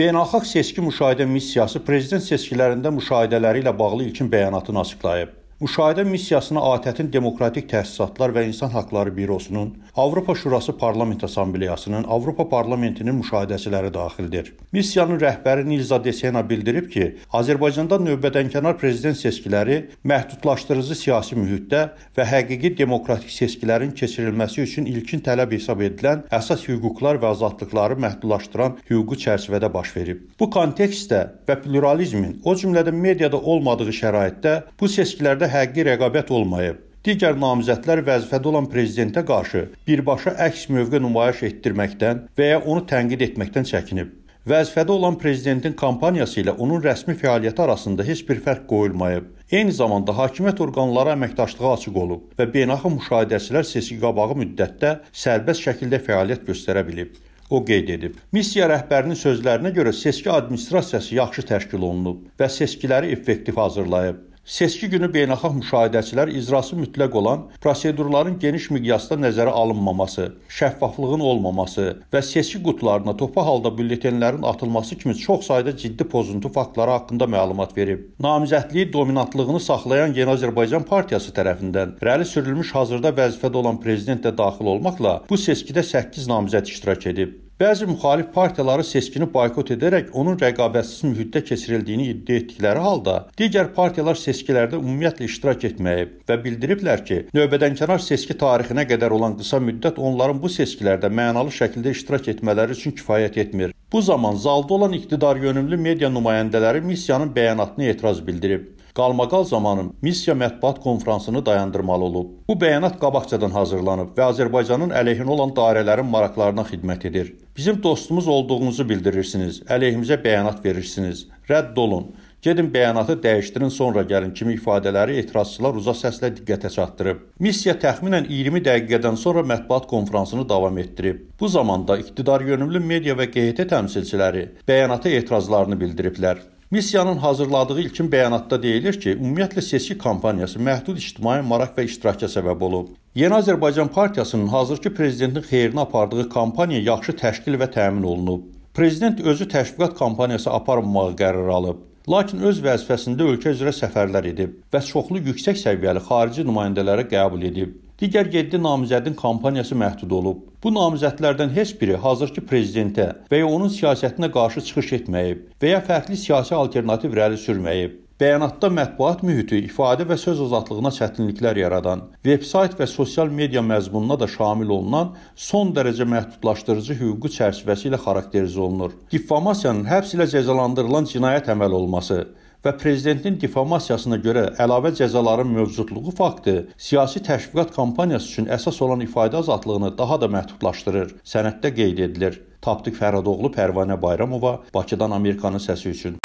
Beynəlxalq seçki müşahidə missiyası prezident seçkilərində müşahidələri ilə bağlı ilkin bəyanatını açıqlayıb. Müşahidə missiyasına ATƏT-in Demokratik Təsisatlar və İnsan Hüquqları Bürosunun, Avropa Şurası Parlament Assambleyasının, Avropa Parlamentinin müşahidəçiləri daxildir. Missiyanın rəhbəri Nilza Desena bildirib ki, Azərbaycanda növbədənkənar prezident seçkiləri məhdudlaşdırıcı siyasi mühitdə və həqiqi demokratik seçkilərin keçirilməsi üçün ilkin tələb hesab edilən əsas hüquqlar və azadlıqları məhdudlaşdıran hüquqi çərçivədə baş verib. Bu kontekstdə və pluralizmin, o cümlədən mediada olmadığı şəraitdə bu seçkilərdə həqiqi rəqabət olmayıb. Digər namizədlər vəzifədə olan prezidentə qarşı birbaşa əks mövqe nümayiş etdirməkdən və ya onu tənqid etməkdən çəkinib. Vəzifədə olan prezidentin kampaniyası ilə onun rəsmi fəaliyyəti arasında heç bir fərq qoyulmayıb. Eyni zamanda hakimiyyət orqanları əməkdaşlığa açıq olub və beynəlxalq müşahidəçilər seçki qabağı müddətdə sərbəst şəkildə fəaliyyət göstərə bilib. O qeyd edib. Missiya rəhbərinin sözlərinə görə seçki administrasiyası yaxşı təşkil olunub və seçkiləri effektiv hazırlayıb. Seçki günü beynəlxalq müşahidəçilər icrası mütləq olan prosedurların geniş miqyasda nəzərə alınmaması, şəffaflığın olmaması və seçki qutularına topa halda bülletenlərin atılması kimi çox sayda ciddi pozuntu faktları haqqında məlumat verib. Namizədliyi dominantlığını saxlayan Yeni Azərbaycan partiyası tərəfindən irəli sürülmüş hazırda vəzifədə olan prezident də daxil olmaqla bu seçkidə 8 namizəd iştirak edib. Bəzi müxalif partiyaları seçkini boykot edərək onun rəqabətsiz mühitdə keçirildiyini iddia etdikləri halda, digər partiyalar seçkilərdə ümumiyyətlə iştirak etməyib və bildiriblər ki, növbədənkənar seçki tarixinə qədər olan qısa müddət onların bu seçkilərdə mənalı şəkildə iştirak etmələri üçün kifayət etmir. Bu zaman zalda olan iqtidar yönümlü media nümayəndələri missiyanın bəyanatına etiraz bildirib. Qalmaqal zamanı missiya mətbuat konfransını dayandırmalı olub. Bu bəyanat qabaqcadan hazırlanıb və Azərbaycanın əleyhinə olan dairələrin maraqlarına xidmət edir. Bizim dostumuz olduğunuzu bildirirsiniz, əleyhimizə bəyanat verirsiniz. Rədd olun. Gedin bəyanatı dəyişdirin, sonra gəlin kimi ifadələri etirazçılar uca səslə diqqətə çatdırıb. Missiya təxminən 20 dəqiqədən sonra mətbuat konfransını davam etdirib. Bu zamanda iqtidar yönümlü media və QHT təmsilçiləri bəyanata etirazlarını bildiriblər. Missiyanın hazırladığı ilkin bəyanatda deyilir ki, ümumiyyətlə seçki kampaniyası məhdud ictimai maraq və iştirakə səbəb olub. Yeni Azərbaycan Partiyasının hazırki prezidentin xeyrinə apardığı kampaniya yaxşı təşkil və təmin olunub. Prezident özü təşviqat kampaniyası aparmamağı qərarı alıb. Lakin öz vəzifəsində ölkə üzrə səfərlər edib və çoxlu yüksək səviyyəli xarici nümayəndələrə qəbul edib. Digər 7 namizədin kampaniyası məhdud olub. Bu namizədlərdən heç biri hazırki prezidentə və ya onun siyasətinə qarşı çıxış etməyib və ya fərqli siyasi alternativ irəli sürməyib. Bəyanatda mətbuat mühiti, ifadə və söz azadlığına çətinliklər yaradan, vebsayt və sosial media məzmununa da şamil olunan son dərəcə məhdudlaşdırıcı hüquqi çərçivəsi ilə xarakterizə olunur. Diffamasiyanın həbs ilə cəzalandırılan cinayət əməl olması, və prezidentin diffamasiyasına görə əlavə cəzaların mövcudluğu faktı siyasi təşviqat kampaniyası üçün əsas olan ifadə azadlığını daha da məhdudlaşdırır. Sənəddə qeyd edilir. Tapdıq Fəradoğlu, Pərvanə Bayramova, Bakıdan Amerikanın səsi üçün.